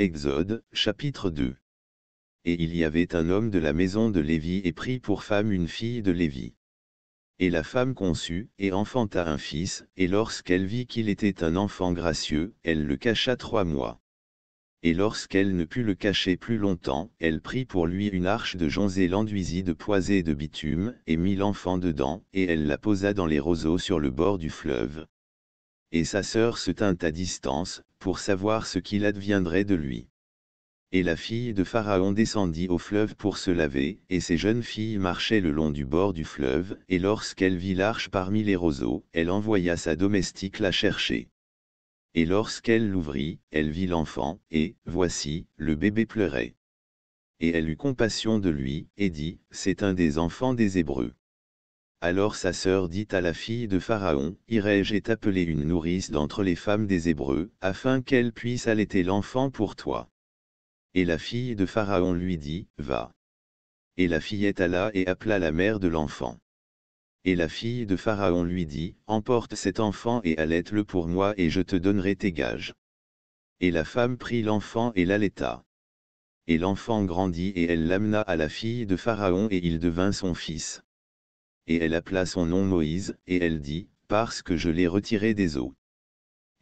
Exode, chapitre 2. Et il y avait un homme de la maison de Lévi et prit pour femme une fille de Lévi. Et la femme conçut, et enfanta un fils, et lorsqu'elle vit qu'il était un enfant gracieux, elle le cacha trois mois. Et lorsqu'elle ne put le cacher plus longtemps, elle prit pour lui une arche de joncs et l'enduisit de poisée et de bitume, et mit l'enfant dedans, et elle la posa dans les roseaux sur le bord du fleuve, et sa sœur se tint à distance, pour savoir ce qu'il adviendrait de lui. Et la fille de Pharaon descendit au fleuve pour se laver, et ses jeunes filles marchaient le long du bord du fleuve, et lorsqu'elle vit l'arche parmi les roseaux, elle envoya sa domestique la chercher. Et lorsqu'elle l'ouvrit, elle vit l'enfant, et, voici, le bébé pleurait. Et elle eut compassion de lui, et dit, C'est un des enfants des Hébreux. Alors sa sœur dit à la fille de Pharaon, Irai-je et t'appeler une nourrice d'entre les femmes des Hébreux, afin qu'elle puisse allaiter l'enfant pour toi. Et la fille de Pharaon lui dit, Va. Et la fillette alla et appela la mère de l'enfant. Et la fille de Pharaon lui dit, Emporte cet enfant et allaite-le pour moi et je te donnerai tes gages. Et la femme prit l'enfant et l'allaita. Et l'enfant grandit et elle l'amena à la fille de Pharaon et il devint son fils et elle appela son nom Moïse, et elle dit, Parce que je l'ai retiré des eaux.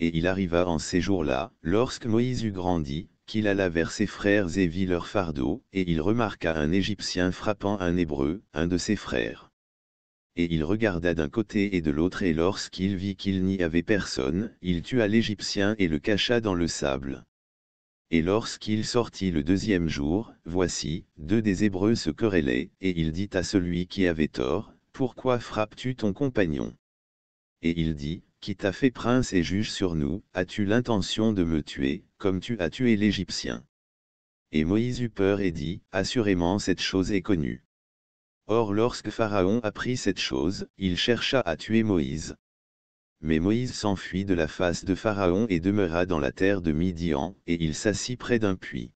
Et il arriva en ces jours-là, lorsque Moïse eut grandi, qu'il alla vers ses frères et vit leur fardeau, et il remarqua un Égyptien frappant un Hébreu, un de ses frères. Et il regarda d'un côté et de l'autre et lorsqu'il vit qu'il n'y avait personne, il tua l'Égyptien et le cacha dans le sable. Et lorsqu'il sortit le deuxième jour, voici, deux des Hébreux se querellaient, et il dit à celui qui avait tort, pourquoi frappes-tu ton compagnon Et il dit, Qui t'a fait prince et juge sur nous, as-tu l'intention de me tuer, comme tu as tué l'Égyptien Et Moïse eut peur et dit, Assurément cette chose est connue. Or lorsque Pharaon apprit cette chose, il chercha à tuer Moïse. Mais Moïse s'enfuit de la face de Pharaon et demeura dans la terre de Midian, et il s'assit près d'un puits.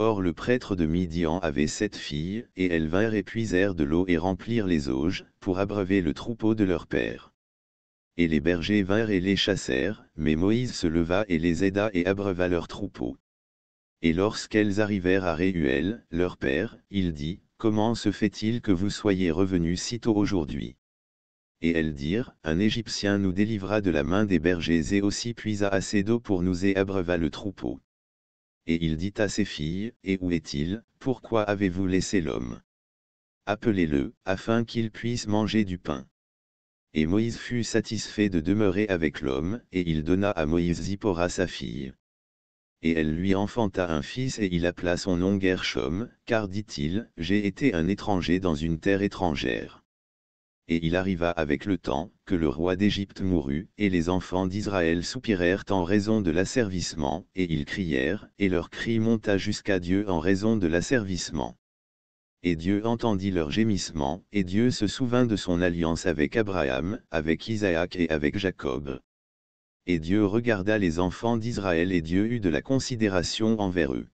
Or le prêtre de Midian avait sept filles, et elles vinrent et puisèrent de l'eau et remplirent les auges, pour abreuver le troupeau de leur père. Et les bergers vinrent et les chassèrent, mais Moïse se leva et les aida et abreuva leur troupeau. Et lorsqu'elles arrivèrent à Réuel, leur père, il dit, Comment se fait-il que vous soyez revenus si tôt aujourd'hui Et elles dirent, Un Égyptien nous délivra de la main des bergers et aussi puisa assez d'eau pour nous et abreuva le troupeau et il dit à ses filles, Et où est-il, pourquoi avez-vous laissé l'homme Appelez-le, afin qu'il puisse manger du pain. Et Moïse fut satisfait de demeurer avec l'homme, et il donna à Moïse Zippora sa fille. Et elle lui enfanta un fils et il appela son nom Gershom, car dit-il, J'ai été un étranger dans une terre étrangère et il arriva avec le temps, que le roi d'Égypte mourut, et les enfants d'Israël soupirèrent en raison de l'asservissement, et ils crièrent, et leur cri monta jusqu'à Dieu en raison de l'asservissement. Et Dieu entendit leur gémissement, et Dieu se souvint de son alliance avec Abraham, avec Isaac et avec Jacob. Et Dieu regarda les enfants d'Israël et Dieu eut de la considération envers eux.